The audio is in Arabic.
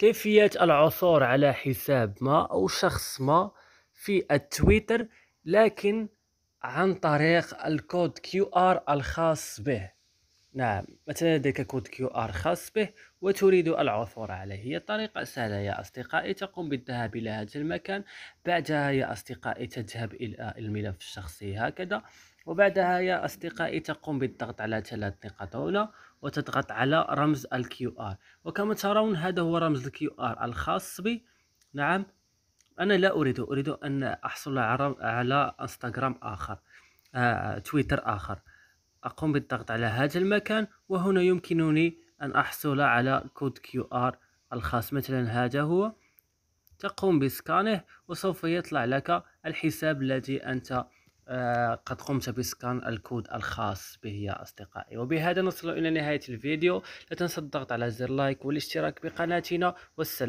كيفية العثور على حساب ما أو شخص ما في التويتر لكن عن طريق الكود QR الخاص به نعم مثلا لديك كود كيو ار خاص به وتريد العثور عليه هي طريقة سهلة يا أصدقائي تقوم بالذهاب إلى هذا المكان بعدها يا أصدقائي تذهب إلى الملف الشخصي هكذا وبعدها يا أصدقائي تقوم بالضغط على ثلاث نقاط هنا وتضغط على رمز الكيو ار وكما ترون هذا هو رمز الكيو ار الخاص بي نعم أنا لا أريد أريد أن أحصل على انستغرام آخر آه، تويتر آخر أقوم بالضغط على هذا المكان وهنا يمكنني أن أحصل على كود كيو آر الخاص مثلا هذا هو تقوم بسكانه وسوف يطلع لك الحساب الذي أنت آه، قد قمت بسكان الكود الخاص به يا أصدقائي وبهذا نصل إلى نهاية الفيديو لا تنسى الضغط على زر لايك والاشتراك بقناتنا والسلام